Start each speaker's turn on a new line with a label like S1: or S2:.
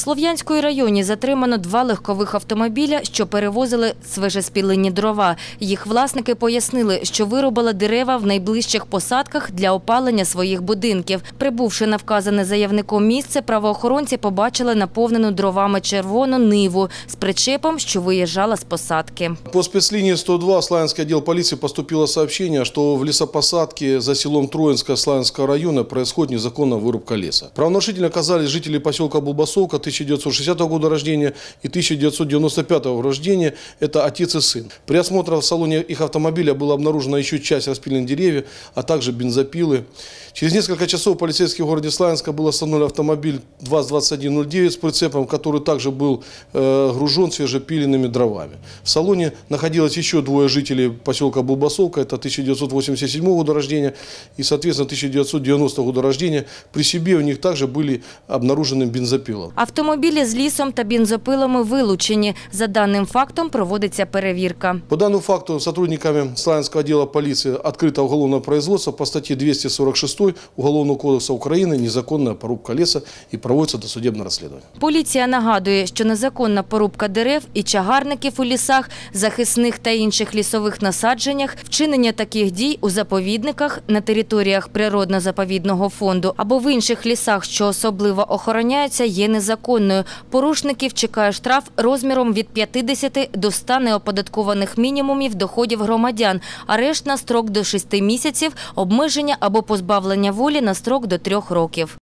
S1: Слов'янської районі затримано два легкових автомобіля, що перевозили свежеспілені дрова. Їх власники пояснили, що виробили дерева в найближчих посадках для опалення своїх будинків. Прибувши на вказане заявником місце, правоохоронці побачили наповнену дровами червону ниву з причепом, що виїжджала з посадки.
S2: По спецлінії 102 Славянський відділ поліції поступило сообщення, що в лісопосадці за селом Троїнська Славянського району відбувається незаконна вирубка лісу. Правонарушителі оказались жителі поселка Булбасовка 1960 года рождения и 1995 года рождения. Это отец и сын. При осмотре в салоне их автомобиля была обнаружена еще часть распиленных деревьев, а также бензопилы. Через несколько часов полицейские в городе Славянска был остановлен автомобиль 22109 с прицепом, который также был э, гружен свежепиленными дровами. В салоне находилось еще двое жителей поселка Булбасовка, это 1987 года рождения и, соответственно, 1990 года рождения. При себе у них также были обнаружены бензопилы.
S1: А Автомобілі з лісом та бензопилами вилучені. За даним фактом проводиться перевірка.
S2: По даному факту сотрудниками Славянського відділу поліції відкрито уголовне производство по статті 246 Уголовного кодексу України незаконна порубка лісу і проводиться досудебне розслідування.
S1: Поліція нагадує, що незаконна порубка дерев і чагарників у лісах, захисних та інших лісових насадженнях, вчинення таких дій у заповідниках на територіях природно-заповідного фонду або в інших лісах, що особливо охороняються, є незаконним незаконною. Порушників чекає штраф розміром від 50 до 100 неоподаткованих мінімумів доходів громадян, арешт на строк до 6 місяців, обмеження або позбавлення волі на строк до 3 років.